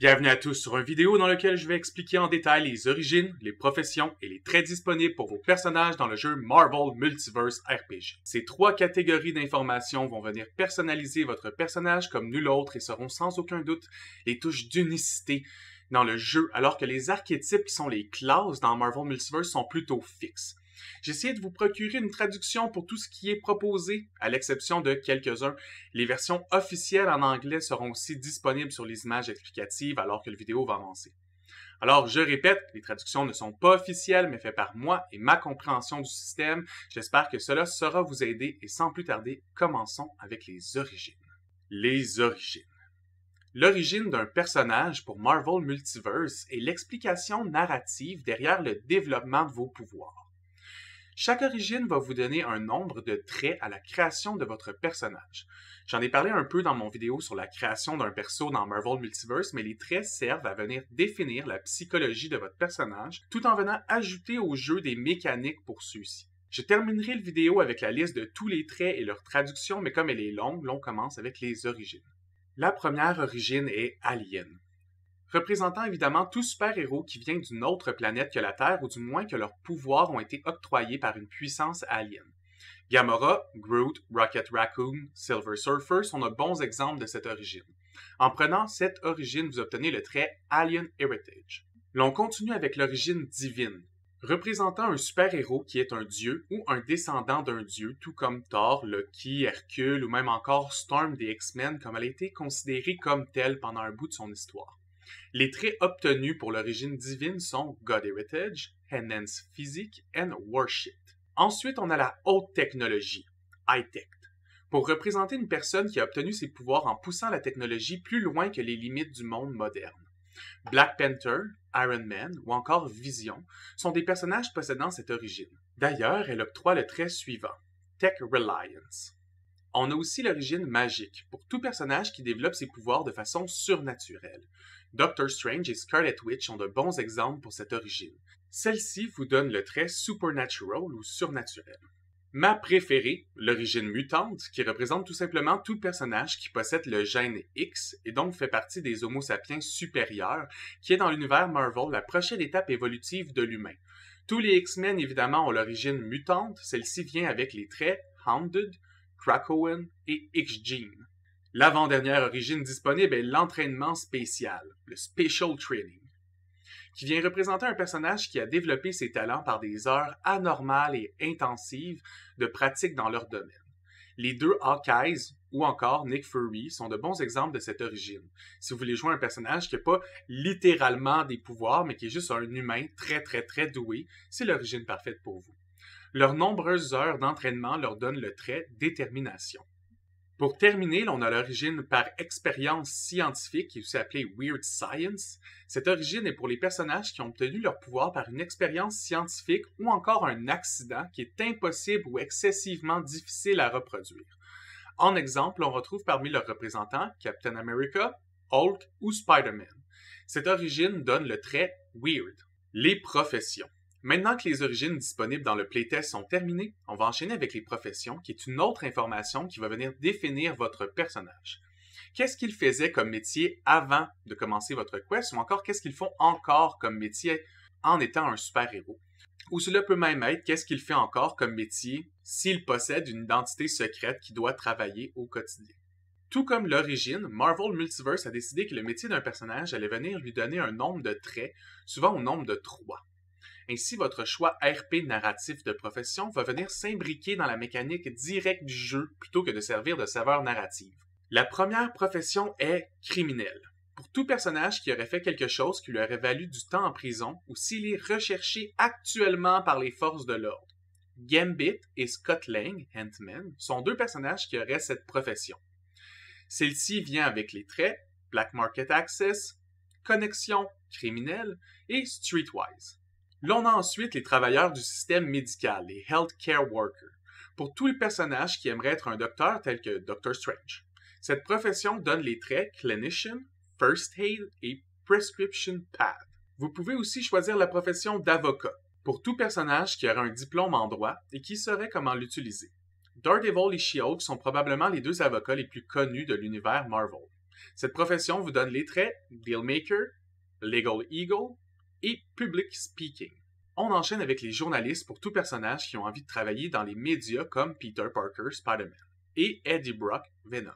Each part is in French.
Bienvenue à tous sur une vidéo dans laquelle je vais expliquer en détail les origines, les professions et les traits disponibles pour vos personnages dans le jeu Marvel Multiverse RPG. Ces trois catégories d'informations vont venir personnaliser votre personnage comme nul autre et seront sans aucun doute les touches d'unicité dans le jeu, alors que les archétypes qui sont les classes dans Marvel Multiverse sont plutôt fixes. J'essaie de vous procurer une traduction pour tout ce qui est proposé, à l'exception de quelques-uns. Les versions officielles en anglais seront aussi disponibles sur les images explicatives alors que la vidéo va avancer. Alors, je répète, les traductions ne sont pas officielles, mais faites par moi et ma compréhension du système. J'espère que cela saura vous aider et sans plus tarder, commençons avec les origines. Les origines. L'origine d'un personnage pour Marvel Multiverse est l'explication narrative derrière le développement de vos pouvoirs. Chaque origine va vous donner un nombre de traits à la création de votre personnage. J'en ai parlé un peu dans mon vidéo sur la création d'un perso dans Marvel Multiverse, mais les traits servent à venir définir la psychologie de votre personnage, tout en venant ajouter au jeu des mécaniques pour ceux-ci. Je terminerai le vidéo avec la liste de tous les traits et leur traduction, mais comme elle est longue, l'on commence avec les origines. La première origine est Alien représentant évidemment tout super-héros qui vient d'une autre planète que la Terre ou du moins que leurs pouvoirs ont été octroyés par une puissance alien. Gamora, Groot, Rocket Raccoon, Silver Surfer sont de bons exemples de cette origine. En prenant cette origine, vous obtenez le trait Alien Heritage. L'on continue avec l'origine divine, représentant un super-héros qui est un dieu ou un descendant d'un dieu, tout comme Thor, Loki, Hercule ou même encore Storm des X-Men, comme elle a été considérée comme telle pendant un bout de son histoire. Les traits obtenus pour l'origine divine sont God Heritage, Enhance Physique and Worship. Ensuite, on a la haute technologie, high-tech, pour représenter une personne qui a obtenu ses pouvoirs en poussant la technologie plus loin que les limites du monde moderne. Black Panther, Iron Man ou encore Vision sont des personnages possédant cette origine. D'ailleurs, elle octroie le trait suivant, Tech Reliance. On a aussi l'origine magique, pour tout personnage qui développe ses pouvoirs de façon surnaturelle. Doctor Strange et Scarlet Witch ont de bons exemples pour cette origine. Celle-ci vous donne le trait supernatural ou surnaturel. Ma préférée, l'origine mutante, qui représente tout simplement tout personnage qui possède le gène X et donc fait partie des Homo sapiens supérieurs, qui est dans l'univers Marvel la prochaine étape évolutive de l'humain. Tous les X-Men évidemment ont l'origine mutante, celle-ci vient avec les traits Hounded, Krakowen et X-Gene. L'avant-dernière origine disponible est l'entraînement spécial, le Special Training, qui vient représenter un personnage qui a développé ses talents par des heures anormales et intensives de pratique dans leur domaine. Les deux Hawkeyes, ou encore Nick Fury sont de bons exemples de cette origine. Si vous voulez jouer un personnage qui n'a pas littéralement des pouvoirs, mais qui est juste un humain très très très doué, c'est l'origine parfaite pour vous. Leurs nombreuses heures d'entraînement leur donnent le trait détermination. Pour terminer, on a l'origine par expérience scientifique, qui est aussi appelée Weird Science. Cette origine est pour les personnages qui ont obtenu leur pouvoir par une expérience scientifique ou encore un accident qui est impossible ou excessivement difficile à reproduire. En exemple, on retrouve parmi leurs représentants Captain America, Hulk ou Spider-Man. Cette origine donne le trait Weird. Les professions. Maintenant que les origines disponibles dans le playtest sont terminées, on va enchaîner avec les professions, qui est une autre information qui va venir définir votre personnage. Qu'est-ce qu'il faisait comme métier avant de commencer votre quest, ou encore qu'est-ce qu'ils font encore comme métier en étant un super-héros? Ou cela peut même être qu'est-ce qu'il fait encore comme métier s'il possède une identité secrète qui doit travailler au quotidien. Tout comme l'origine, Marvel Multiverse a décidé que le métier d'un personnage allait venir lui donner un nombre de traits, souvent au nombre de trois. Ainsi, votre choix RP narratif de profession va venir s'imbriquer dans la mécanique directe du jeu plutôt que de servir de saveur narrative. La première profession est criminelle. Pour tout personnage qui aurait fait quelque chose qui lui aurait valu du temps en prison ou s'il est recherché actuellement par les forces de l'ordre. Gambit et Scott Lang, sont deux personnages qui auraient cette profession. Celle-ci vient avec les traits Black Market Access, Connexion criminelle et Streetwise. L'on a ensuite les travailleurs du système médical, les healthcare workers, pour tous les personnages qui aimeraient être un docteur tel que Doctor Strange. Cette profession donne les traits clinician, first aid et prescription pad. Vous pouvez aussi choisir la profession d'avocat, pour tout personnage qui aura un diplôme en droit et qui saurait comment l'utiliser. Daredevil et She-Hulk sont probablement les deux avocats les plus connus de l'univers Marvel. Cette profession vous donne les traits Dealmaker, Legal Eagle, et public speaking. On enchaîne avec les journalistes pour tout personnage qui ont envie de travailler dans les médias comme Peter Parker, Spider-Man, et Eddie Brock, Venom.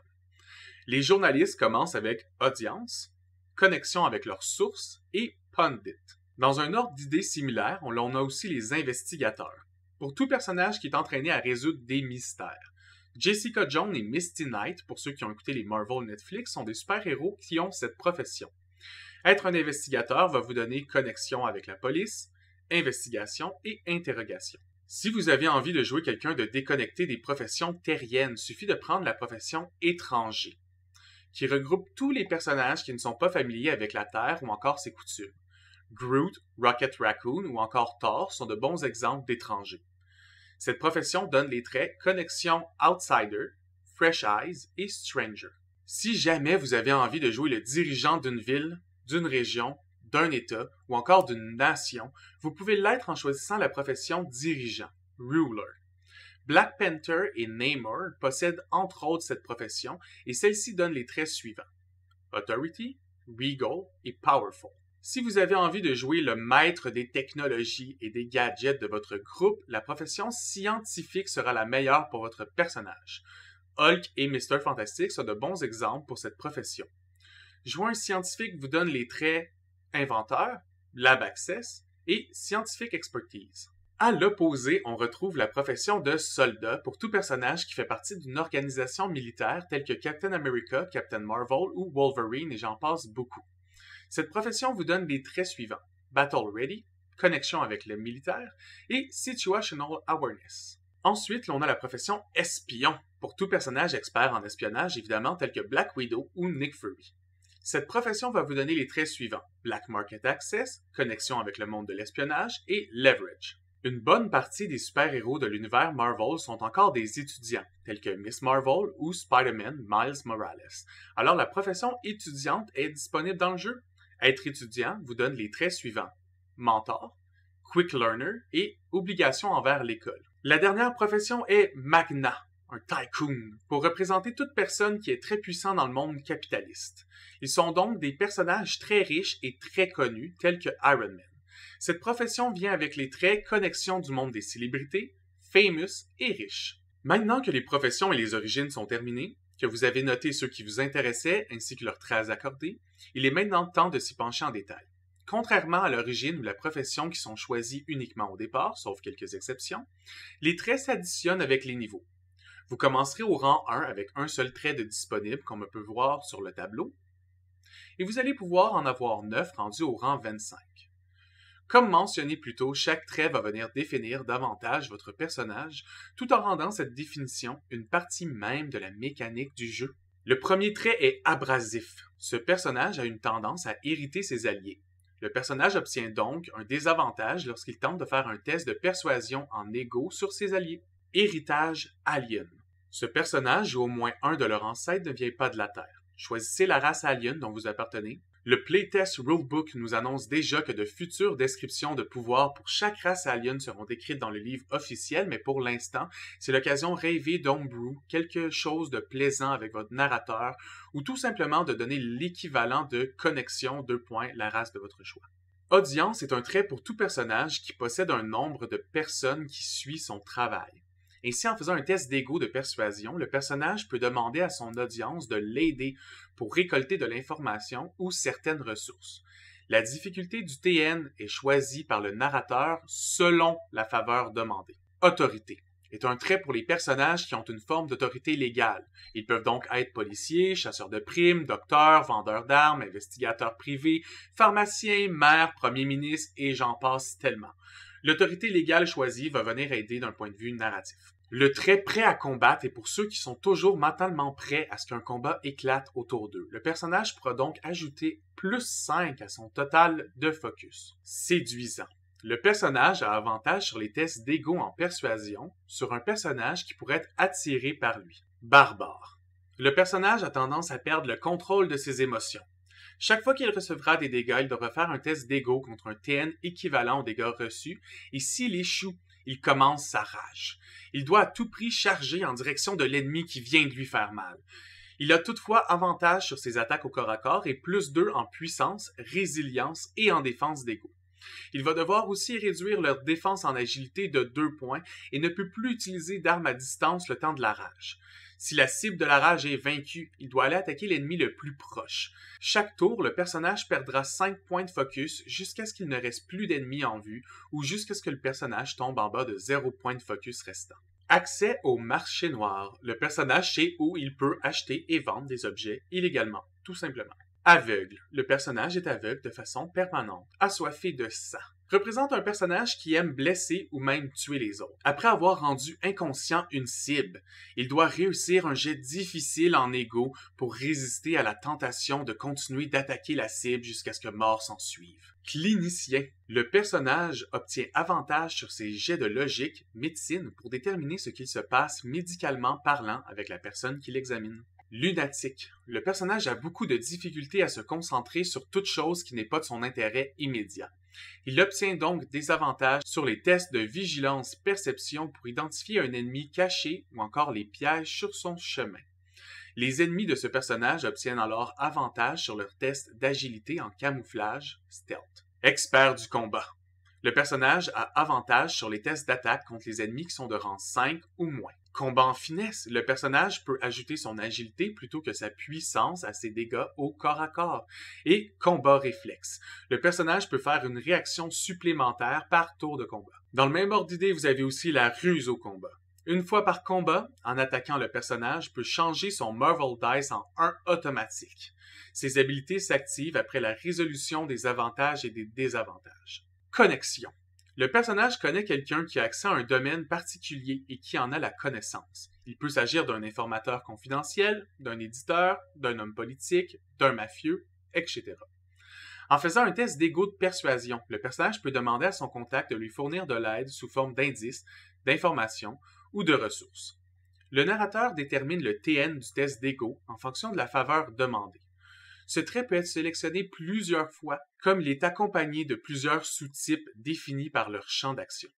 Les journalistes commencent avec audience, connexion avec leurs sources et pundit. Dans un ordre d'idées similaire, on a aussi les investigateurs. Pour tout personnage qui est entraîné à résoudre des mystères. Jessica Jones et Misty Knight, pour ceux qui ont écouté les Marvel Netflix, sont des super-héros qui ont cette profession. Être un investigateur va vous donner connexion avec la police, investigation et interrogation. Si vous avez envie de jouer quelqu'un de déconnecté des professions terriennes, suffit de prendre la profession étranger, qui regroupe tous les personnages qui ne sont pas familiers avec la Terre ou encore ses coutumes. Groot, Rocket Raccoon ou encore Thor sont de bons exemples d'étrangers. Cette profession donne les traits connexion outsider, fresh eyes et stranger. Si jamais vous avez envie de jouer le dirigeant d'une ville, d'une région, d'un État ou encore d'une nation, vous pouvez l'être en choisissant la profession dirigeant, ruler. Black Panther et Namor possèdent entre autres cette profession et celle-ci donne les traits suivants. Authority, regal et powerful. Si vous avez envie de jouer le maître des technologies et des gadgets de votre groupe, la profession scientifique sera la meilleure pour votre personnage. Hulk et Mr. Fantastic sont de bons exemples pour cette profession. Join scientifique vous donne les traits inventeur, lab access et Scientific expertise. À l'opposé, on retrouve la profession de soldat pour tout personnage qui fait partie d'une organisation militaire telle que Captain America, Captain Marvel ou Wolverine et j'en passe beaucoup. Cette profession vous donne les traits suivants. Battle Ready, connexion avec le militaire et Situational Awareness. Ensuite, on a la profession espion pour tout personnage expert en espionnage évidemment tel que Black Widow ou Nick Fury. Cette profession va vous donner les traits suivants Black Market Access, connexion avec le monde de l'espionnage et Leverage. Une bonne partie des super-héros de l'univers Marvel sont encore des étudiants, tels que Miss Marvel ou Spider-Man Miles Morales. Alors la profession étudiante est disponible dans le jeu. Être étudiant vous donne les traits suivants mentor, quick learner et obligation envers l'école. La dernière profession est magna, un tycoon, pour représenter toute personne qui est très puissante dans le monde capitaliste. Ils sont donc des personnages très riches et très connus, tels que Iron Man. Cette profession vient avec les traits connexions du monde des célébrités, famous et Riche ». Maintenant que les professions et les origines sont terminées, que vous avez noté ceux qui vous intéressaient ainsi que leurs traits accordés, il est maintenant temps de s'y pencher en détail. Contrairement à l'origine ou la profession qui sont choisies uniquement au départ, sauf quelques exceptions, les traits s'additionnent avec les niveaux. Vous commencerez au rang 1 avec un seul trait de disponible, comme on peut voir sur le tableau, et vous allez pouvoir en avoir 9 rendus au rang 25. Comme mentionné plus tôt, chaque trait va venir définir davantage votre personnage, tout en rendant cette définition une partie même de la mécanique du jeu. Le premier trait est abrasif. Ce personnage a une tendance à irriter ses alliés. Le personnage obtient donc un désavantage lorsqu'il tente de faire un test de persuasion en égo sur ses alliés. Héritage alien. Ce personnage ou au moins un de leurs ancêtres ne vient pas de la Terre. Choisissez la race alien dont vous appartenez. Le Playtest Rulebook nous annonce déjà que de futures descriptions de pouvoir pour chaque race alien seront décrites dans le livre officiel, mais pour l'instant, c'est l'occasion rêvée d'Homebrew, quelque chose de plaisant avec votre narrateur, ou tout simplement de donner l'équivalent de connexion, deux points, la race de votre choix. Audience est un trait pour tout personnage qui possède un nombre de personnes qui suit son travail. Ainsi, en faisant un test d'ego de persuasion, le personnage peut demander à son audience de l'aider pour récolter de l'information ou certaines ressources. La difficulté du TN est choisie par le narrateur selon la faveur demandée. Autorité est un trait pour les personnages qui ont une forme d'autorité légale. Ils peuvent donc être policiers, chasseurs de primes, docteurs, vendeurs d'armes, investigateurs privés, pharmaciens, maires, premiers ministres et j'en passe tellement. L'autorité légale choisie va venir aider d'un point de vue narratif le trait prêt à combattre est pour ceux qui sont toujours mentalement prêts à ce qu'un combat éclate autour d'eux. Le personnage pourra donc ajouter plus 5 à son total de focus. Séduisant. Le personnage a avantage sur les tests d'ego en persuasion sur un personnage qui pourrait être attiré par lui. Barbare. Le personnage a tendance à perdre le contrôle de ses émotions. Chaque fois qu'il recevra des dégâts, il devra faire un test d'ego contre un TN équivalent aux dégâts reçus, et s'il échoue, il commence sa rage. Il doit à tout prix charger en direction de l'ennemi qui vient de lui faire mal. Il a toutefois avantage sur ses attaques au corps à corps et plus 2 en puissance, résilience et en défense d'ego. Il va devoir aussi réduire leur défense en agilité de 2 points et ne peut plus utiliser d'armes à distance le temps de la rage. Si la cible de la rage est vaincue, il doit aller attaquer l'ennemi le plus proche. Chaque tour, le personnage perdra 5 points de focus jusqu'à ce qu'il ne reste plus d'ennemis en vue ou jusqu'à ce que le personnage tombe en bas de 0 points de focus restant. Accès au marché noir, le personnage sait où il peut acheter et vendre des objets illégalement, tout simplement. Aveugle, le personnage est aveugle de façon permanente, assoiffé de sang représente un personnage qui aime blesser ou même tuer les autres. Après avoir rendu inconscient une cible, il doit réussir un jet difficile en égo pour résister à la tentation de continuer d'attaquer la cible jusqu'à ce que mort s'en suive. Clinicien. Le personnage obtient avantage sur ses jets de logique, médecine, pour déterminer ce qu'il se passe médicalement parlant avec la personne qu'il examine lunatique. Le personnage a beaucoup de difficultés à se concentrer sur toute chose qui n'est pas de son intérêt immédiat. Il obtient donc des avantages sur les tests de vigilance perception pour identifier un ennemi caché ou encore les pièges sur son chemin. Les ennemis de ce personnage obtiennent alors avantage sur leurs tests d'agilité en camouflage stealth. Expert du combat. Le personnage a avantage sur les tests d'attaque contre les ennemis qui sont de rang 5 ou moins. Combat en finesse, le personnage peut ajouter son agilité plutôt que sa puissance à ses dégâts au corps à corps. Et combat réflexe, le personnage peut faire une réaction supplémentaire par tour de combat. Dans le même ordre d'idée, vous avez aussi la ruse au combat. Une fois par combat, en attaquant le personnage, peut changer son Marvel Dice en 1 automatique. Ses habilités s'activent après la résolution des avantages et des désavantages. Connexion. Le personnage connaît quelqu'un qui a accès à un domaine particulier et qui en a la connaissance. Il peut s'agir d'un informateur confidentiel, d'un éditeur, d'un homme politique, d'un mafieux, etc. En faisant un test d'ego de persuasion, le personnage peut demander à son contact de lui fournir de l'aide sous forme d'indices, d'informations ou de ressources. Le narrateur détermine le TN du test d'ego en fonction de la faveur demandée ce trait peut être sélectionné plusieurs fois, comme il est accompagné de plusieurs sous-types définis par leur champ d'action.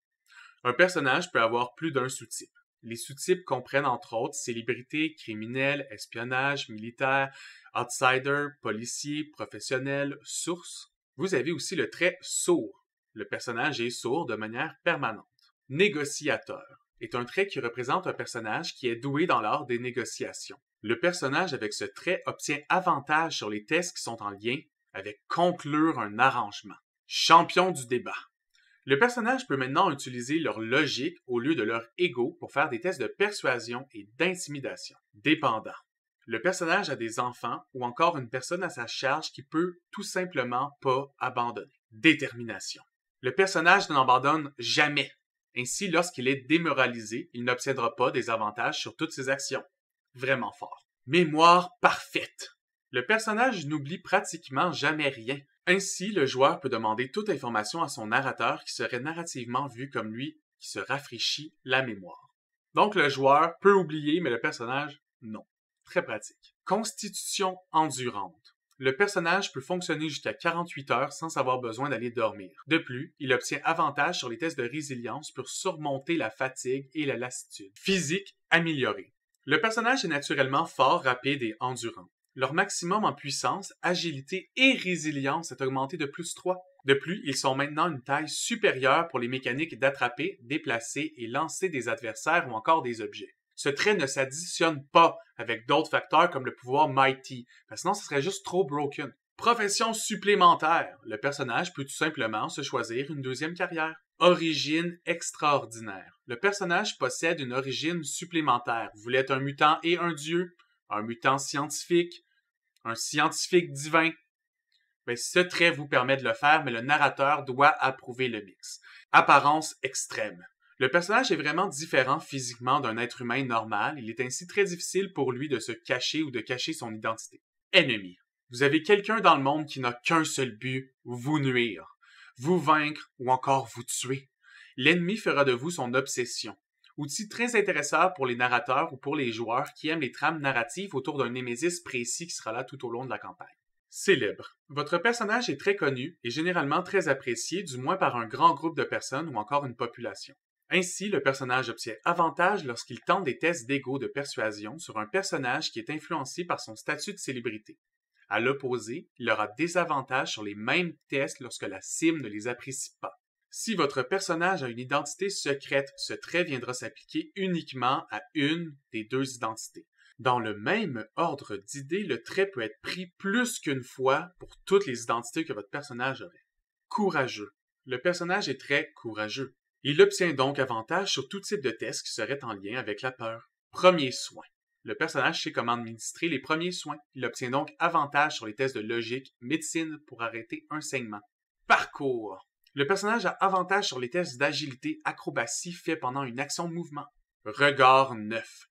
Un personnage peut avoir plus d'un sous-type. Les sous-types comprennent entre autres célébrités, criminel, espionnage, militaire, outsider, policier, professionnel, source. Vous avez aussi le trait sourd. Le personnage est sourd de manière permanente. Négociateur est un trait qui représente un personnage qui est doué dans l'art des négociations le personnage avec ce trait obtient avantage sur les tests qui sont en lien avec conclure un arrangement. Champion du débat. Le personnage peut maintenant utiliser leur logique au lieu de leur ego pour faire des tests de persuasion et d'intimidation. Dépendant. Le personnage a des enfants ou encore une personne à sa charge qui peut tout simplement pas abandonner. Détermination. Le personnage ne l'abandonne jamais. Ainsi, lorsqu'il est démoralisé, il n'obtiendra pas des avantages sur toutes ses actions vraiment fort. Mémoire parfaite. Le personnage n'oublie pratiquement jamais rien. Ainsi, le joueur peut demander toute information à son narrateur qui serait narrativement vu comme lui qui se rafraîchit la mémoire. Donc le joueur peut oublier, mais le personnage, non. Très pratique. Constitution endurante. Le personnage peut fonctionner jusqu'à 48 heures sans avoir besoin d'aller dormir. De plus, il obtient avantage sur les tests de résilience pour surmonter la fatigue et la lassitude. Physique améliorée. Le personnage est naturellement fort, rapide et endurant. Leur maximum en puissance, agilité et résilience est augmenté de plus 3. De plus, ils sont maintenant une taille supérieure pour les mécaniques d'attraper, déplacer et lancer des adversaires ou encore des objets. Ce trait ne s'additionne pas avec d'autres facteurs comme le pouvoir Mighty, parce que sinon ce serait juste trop broken. Profession supplémentaire. Le personnage peut tout simplement se choisir une deuxième carrière origine extraordinaire. Le personnage possède une origine supplémentaire. Vous voulez être un mutant et un dieu, un mutant scientifique, un scientifique divin. mais ben, ce trait vous permet de le faire, mais le narrateur doit approuver le mix. Apparence extrême. Le personnage est vraiment différent physiquement d'un être humain normal. Il est ainsi très difficile pour lui de se cacher ou de cacher son identité. Ennemi. Vous avez quelqu'un dans le monde qui n'a qu'un seul but, vous nuire vous vaincre ou encore vous tuer. L'ennemi fera de vous son obsession. Outil très intéressant pour les narrateurs ou pour les joueurs qui aiment les trames narratives autour d'un némésis précis qui sera là tout au long de la campagne. Célèbre. Votre personnage est très connu et généralement très apprécié, du moins par un grand groupe de personnes ou encore une population. Ainsi, le personnage obtient avantage lorsqu'il tente des tests d'ego de persuasion sur un personnage qui est influencé par son statut de célébrité. À l'opposé, il aura des avantages sur les mêmes tests lorsque la cible ne les apprécie pas. Si votre personnage a une identité secrète, ce trait viendra s'appliquer uniquement à une des deux identités. Dans le même ordre d'idées, le trait peut être pris plus qu'une fois pour toutes les identités que votre personnage aurait. Courageux. Le personnage est très courageux. Il obtient donc avantage sur tout type de tests qui serait en lien avec la peur. Premier soin. Le personnage sait comment administrer les premiers soins. Il obtient donc avantage sur les tests de logique, médecine pour arrêter un saignement. Parcours. Le personnage a avantage sur les tests d'agilité, acrobatie fait pendant une action mouvement. Regard neuf.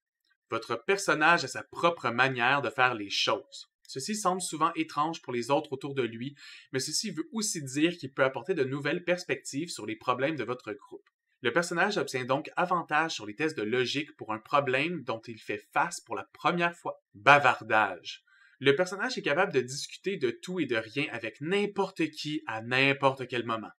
Votre personnage a sa propre manière de faire les choses. Ceci semble souvent étrange pour les autres autour de lui, mais ceci veut aussi dire qu'il peut apporter de nouvelles perspectives sur les problèmes de votre groupe. Le personnage obtient donc avantage sur les tests de logique pour un problème dont il fait face pour la première fois. Bavardage. Le personnage est capable de discuter de tout et de rien avec n'importe qui à n'importe quel moment.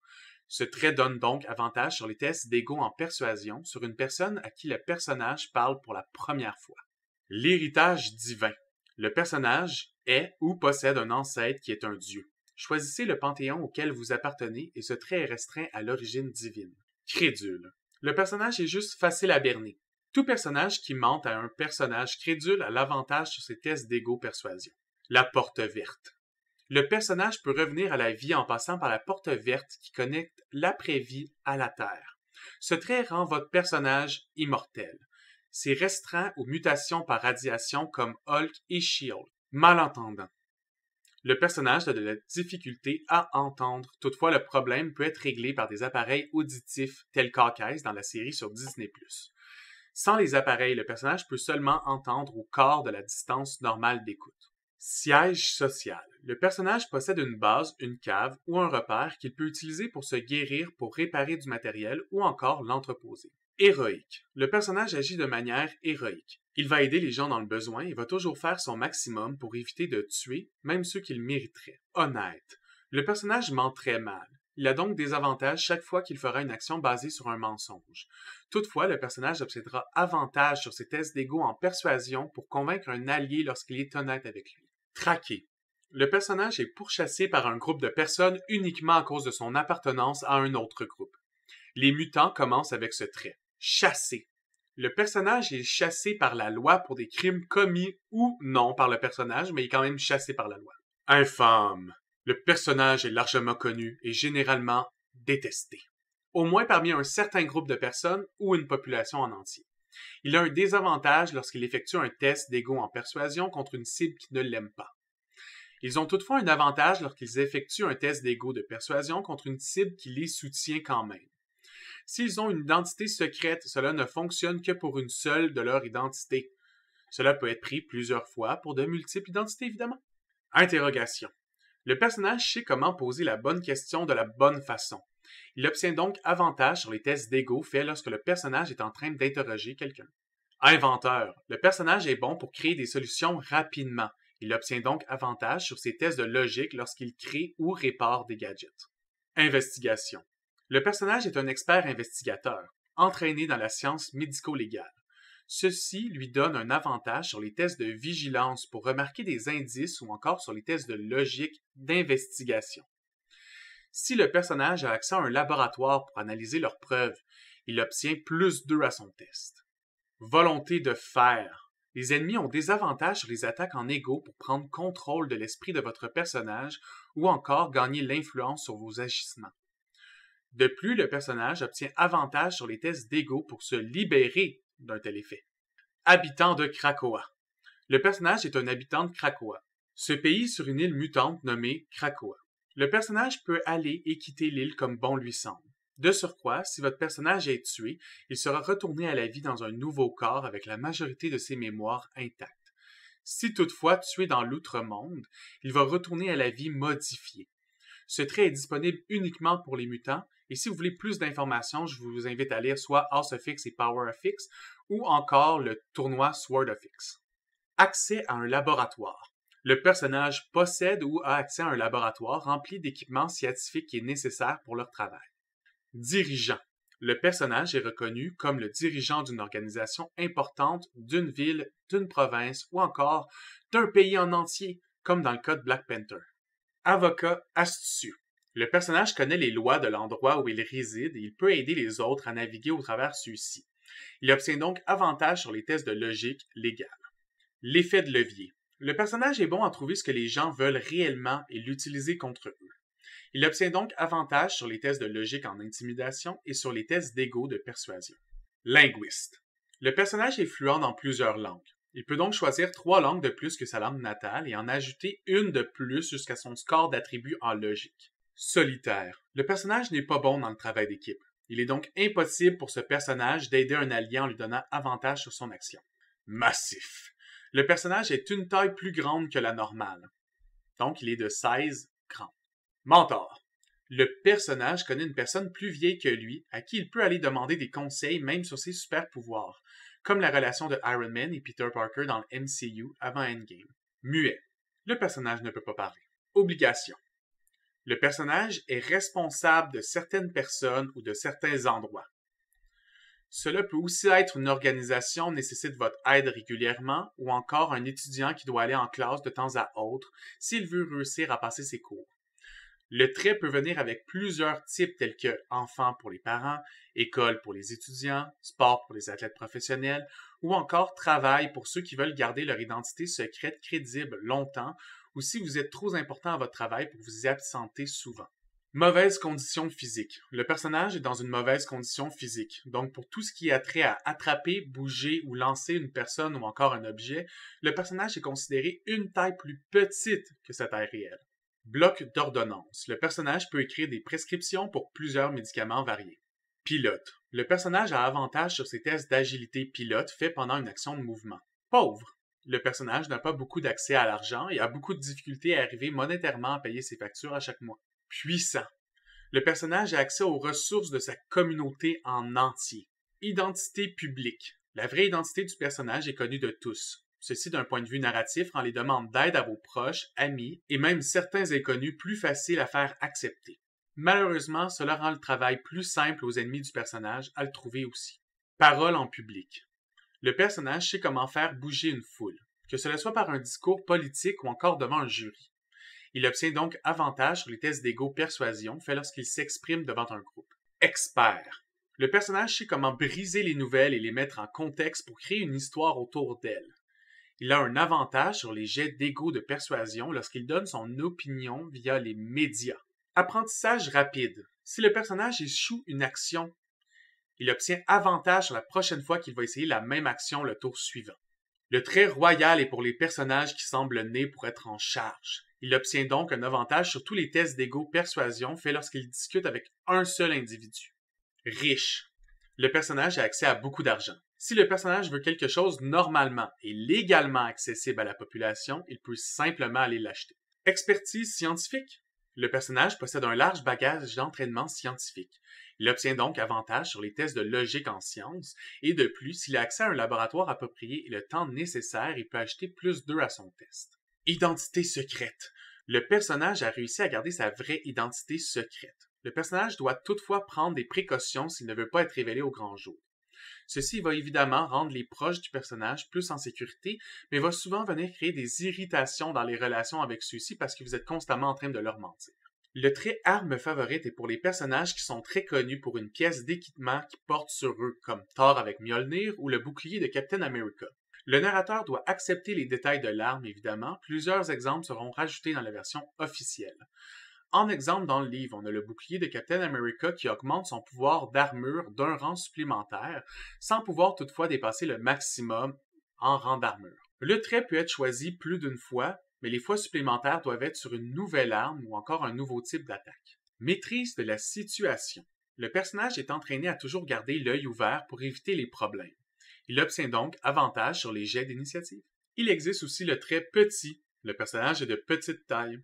Ce trait donne donc avantage sur les tests d'ego en persuasion sur une personne à qui le personnage parle pour la première fois. L'héritage divin. Le personnage est ou possède un ancêtre qui est un dieu. Choisissez le panthéon auquel vous appartenez et ce trait est restreint à l'origine divine crédule. Le personnage est juste facile à berner. Tout personnage qui mente à un personnage crédule a l'avantage sur ses tests d'égo-persuasion. La porte verte. Le personnage peut revenir à la vie en passant par la porte verte qui connecte l'après-vie à la Terre. Ce trait rend votre personnage immortel. C'est restreint aux mutations par radiation comme Hulk et she Malentendant. Le personnage a de la difficulté à entendre. Toutefois, le problème peut être réglé par des appareils auditifs tels qu'Hawkeye dans la série sur Disney+. Sans les appareils, le personnage peut seulement entendre au corps de la distance normale d'écoute. Siège social. Le personnage possède une base, une cave ou un repère qu'il peut utiliser pour se guérir, pour réparer du matériel ou encore l'entreposer. Héroïque. Le personnage agit de manière héroïque. Il va aider les gens dans le besoin et va toujours faire son maximum pour éviter de tuer même ceux qu'il mériterait. Honnête. Le personnage ment très mal. Il a donc des avantages chaque fois qu'il fera une action basée sur un mensonge. Toutefois, le personnage obtiendra avantage sur ses tests d'ego en persuasion pour convaincre un allié lorsqu'il est honnête avec lui. Traqué. Le personnage est pourchassé par un groupe de personnes uniquement à cause de son appartenance à un autre groupe. Les mutants commencent avec ce trait. Chassé le personnage est chassé par la loi pour des crimes commis ou non par le personnage, mais il est quand même chassé par la loi. Infâme. Le personnage est largement connu et généralement détesté, au moins parmi un certain groupe de personnes ou une population en entier. Il a un désavantage lorsqu'il effectue un test d'ego en persuasion contre une cible qui ne l'aime pas. Ils ont toutefois un avantage lorsqu'ils effectuent un test d'ego de persuasion contre une cible qui les soutient quand même. S'ils ont une identité secrète, cela ne fonctionne que pour une seule de leur identité. Cela peut être pris plusieurs fois pour de multiples identités, évidemment. Interrogation. Le personnage sait comment poser la bonne question de la bonne façon. Il obtient donc avantage sur les tests d'ego faits lorsque le personnage est en train d'interroger quelqu'un. Inventeur. Le personnage est bon pour créer des solutions rapidement. Il obtient donc avantage sur ses tests de logique lorsqu'il crée ou répare des gadgets. Investigation. Le personnage est un expert investigateur, entraîné dans la science médico-légale. Ceci lui donne un avantage sur les tests de vigilance pour remarquer des indices ou encore sur les tests de logique d'investigation. Si le personnage a accès à un laboratoire pour analyser leurs preuves, il obtient plus 2 à son test. Volonté de faire. Les ennemis ont des avantages sur les attaques en égo pour prendre contrôle de l'esprit de votre personnage ou encore gagner l'influence sur vos agissements. De plus, le personnage obtient avantage sur les tests d'ego pour se libérer d'un tel effet. Habitant de Krakoa. Le personnage est un habitant de Krakoa, ce pays sur une île mutante nommée Krakoa. Le personnage peut aller et quitter l'île comme bon lui semble. De surcroît, si votre personnage est tué, il sera retourné à la vie dans un nouveau corps avec la majorité de ses mémoires intactes. Si toutefois tué dans l'outre-monde, il va retourner à la vie modifiée. Ce trait est disponible uniquement pour les mutants et si vous voulez plus d'informations, je vous invite à lire soit House of Fix et Power of Fix, ou encore le tournoi Sword of Fix. Accès à un laboratoire. Le personnage possède ou a accès à un laboratoire rempli d'équipements scientifiques qui est nécessaire pour leur travail. Dirigeant. Le personnage est reconnu comme le dirigeant d'une organisation importante, d'une ville, d'une province ou encore d'un pays en entier, comme dans le cas de Black Panther. Avocat astucieux. Le personnage connaît les lois de l'endroit où il réside et il peut aider les autres à naviguer au travers ceux-ci. Il obtient donc avantage sur les tests de logique légale. L'effet de levier. Le personnage est bon à trouver ce que les gens veulent réellement et l'utiliser contre eux. Il obtient donc avantage sur les tests de logique en intimidation et sur les tests d'ego de persuasion. Linguiste. Le personnage est fluent dans plusieurs langues. Il peut donc choisir trois langues de plus que sa langue natale et en ajouter une de plus jusqu'à son score d'attribut en logique. Solitaire. Le personnage n'est pas bon dans le travail d'équipe. Il est donc impossible pour ce personnage d'aider un allié en lui donnant avantage sur son action. Massif. Le personnage est une taille plus grande que la normale. Donc il est de 16 grand. Mentor. Le personnage connaît une personne plus vieille que lui à qui il peut aller demander des conseils même sur ses super pouvoirs, comme la relation de Iron Man et Peter Parker dans le MCU avant Endgame. Muet. Le personnage ne peut pas parler. Obligation le personnage est responsable de certaines personnes ou de certains endroits. Cela peut aussi être une organisation nécessite votre aide régulièrement ou encore un étudiant qui doit aller en classe de temps à autre s'il veut réussir à passer ses cours. Le trait peut venir avec plusieurs types tels que enfants pour les parents, école pour les étudiants, sport pour les athlètes professionnels ou encore travail pour ceux qui veulent garder leur identité secrète crédible longtemps ou si vous êtes trop important à votre travail pour vous y absenter souvent. Mauvaise condition physique. Le personnage est dans une mauvaise condition physique. Donc, pour tout ce qui a trait à attraper, bouger ou lancer une personne ou encore un objet, le personnage est considéré une taille plus petite que sa taille réelle. Bloc d'ordonnance. Le personnage peut écrire des prescriptions pour plusieurs médicaments variés. Pilote. Le personnage a avantage sur ses tests d'agilité pilote faits pendant une action de mouvement. Pauvre le personnage n'a pas beaucoup d'accès à l'argent et a beaucoup de difficultés à arriver monétairement à payer ses factures à chaque mois. Puissant. Le personnage a accès aux ressources de sa communauté en entier. Identité publique. La vraie identité du personnage est connue de tous. Ceci d'un point de vue narratif rend les demandes d'aide à vos proches, amis et même certains inconnus plus faciles à faire accepter. Malheureusement, cela rend le travail plus simple aux ennemis du personnage à le trouver aussi. Parole en public. Le personnage sait comment faire bouger une foule, que cela soit par un discours politique ou encore devant un jury. Il obtient donc avantage sur les tests d'ego-persuasion faits lorsqu'il s'exprime devant un groupe. Expert. Le personnage sait comment briser les nouvelles et les mettre en contexte pour créer une histoire autour d'elles. Il a un avantage sur les jets d'ego de persuasion lorsqu'il donne son opinion via les médias. Apprentissage rapide. Si le personnage échoue une action, il obtient avantage sur la prochaine fois qu'il va essayer la même action le tour suivant. Le trait royal est pour les personnages qui semblent nés pour être en charge. Il obtient donc un avantage sur tous les tests d'ego-persuasion faits lorsqu'il discute avec un seul individu. Riche. Le personnage a accès à beaucoup d'argent. Si le personnage veut quelque chose normalement et légalement accessible à la population, il peut simplement aller l'acheter. Expertise scientifique. Le personnage possède un large bagage d'entraînement scientifique. Il obtient donc avantage sur les tests de logique en sciences et de plus, s'il a accès à un laboratoire approprié et le temps nécessaire, il peut acheter plus d'eux à son test. Identité secrète. Le personnage a réussi à garder sa vraie identité secrète. Le personnage doit toutefois prendre des précautions s'il ne veut pas être révélé au grand jour. Ceci va évidemment rendre les proches du personnage plus en sécurité, mais va souvent venir créer des irritations dans les relations avec ceux-ci parce que vous êtes constamment en train de leur mentir. Le trait arme favorite est pour les personnages qui sont très connus pour une pièce d'équipement qui porte sur eux, comme Thor avec Mjolnir ou le bouclier de Captain America. Le narrateur doit accepter les détails de l'arme, évidemment. Plusieurs exemples seront rajoutés dans la version officielle. En exemple, dans le livre, on a le bouclier de Captain America qui augmente son pouvoir d'armure d'un rang supplémentaire, sans pouvoir toutefois dépasser le maximum en rang d'armure. Le trait peut être choisi plus d'une fois, mais les fois supplémentaires doivent être sur une nouvelle arme ou encore un nouveau type d'attaque. Maîtrise de la situation. Le personnage est entraîné à toujours garder l'œil ouvert pour éviter les problèmes. Il obtient donc avantage sur les jets d'initiative. Il existe aussi le trait petit. Le personnage est de petite taille.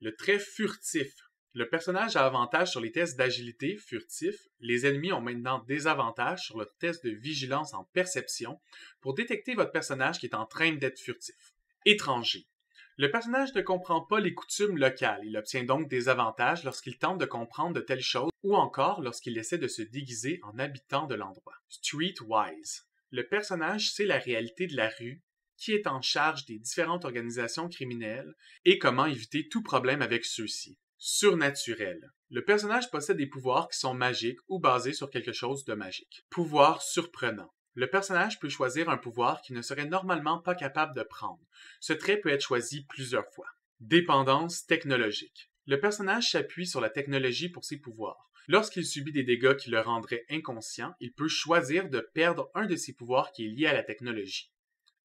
Le trait furtif. Le personnage a avantage sur les tests d'agilité furtif. Les ennemis ont maintenant des avantages sur le test de vigilance en perception pour détecter votre personnage qui est en train d'être furtif. Étranger. Le personnage ne comprend pas les coutumes locales, il obtient donc des avantages lorsqu'il tente de comprendre de telles choses ou encore lorsqu'il essaie de se déguiser en habitant de l'endroit. Streetwise. Le personnage sait la réalité de la rue, qui est en charge des différentes organisations criminelles et comment éviter tout problème avec ceux-ci. Surnaturel. Le personnage possède des pouvoirs qui sont magiques ou basés sur quelque chose de magique. Pouvoir surprenant. Le personnage peut choisir un pouvoir qu'il ne serait normalement pas capable de prendre. Ce trait peut être choisi plusieurs fois. Dépendance technologique. Le personnage s'appuie sur la technologie pour ses pouvoirs. Lorsqu'il subit des dégâts qui le rendraient inconscient, il peut choisir de perdre un de ses pouvoirs qui est lié à la technologie.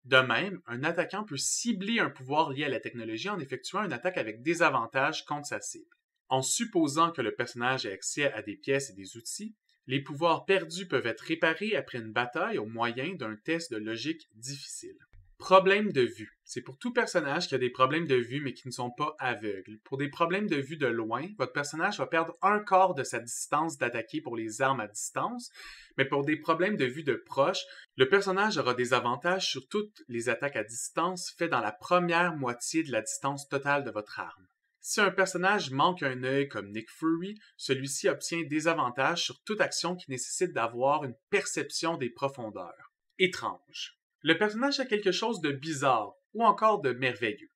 De même, un attaquant peut cibler un pouvoir lié à la technologie en effectuant une attaque avec désavantage contre sa cible. En supposant que le personnage ait accès à des pièces et des outils, les pouvoirs perdus peuvent être réparés après une bataille au moyen d'un test de logique difficile. Problèmes de vue. C'est pour tout personnage qui a des problèmes de vue mais qui ne sont pas aveugles. Pour des problèmes de vue de loin, votre personnage va perdre un quart de sa distance d'attaquer pour les armes à distance, mais pour des problèmes de vue de proche, le personnage aura des avantages sur toutes les attaques à distance faites dans la première moitié de la distance totale de votre arme. Si un personnage manque un œil comme Nick Fury, celui-ci obtient des avantages sur toute action qui nécessite d'avoir une perception des profondeurs. Étrange. Le personnage a quelque chose de bizarre ou encore de merveilleux.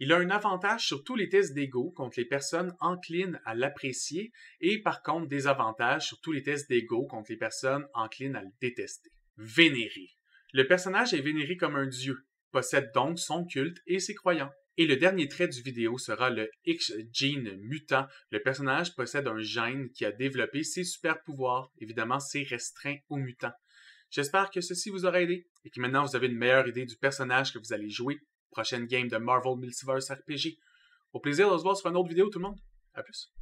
Il a un avantage sur tous les tests d'ego contre les personnes enclines à l'apprécier et par contre des avantages sur tous les tests d'ego contre les personnes enclines à le détester. Vénéré. Le personnage est vénéré comme un dieu, possède donc son culte et ses croyants. Et le dernier trait du vidéo sera le X-Gene mutant. Le personnage possède un gène qui a développé ses super pouvoirs. Évidemment, c'est restreint aux mutants. J'espère que ceci vous aura aidé et que maintenant vous avez une meilleure idée du personnage que vous allez jouer. Prochaine game de Marvel Multiverse RPG. Au plaisir de se voir sur une autre vidéo, tout le monde. À plus.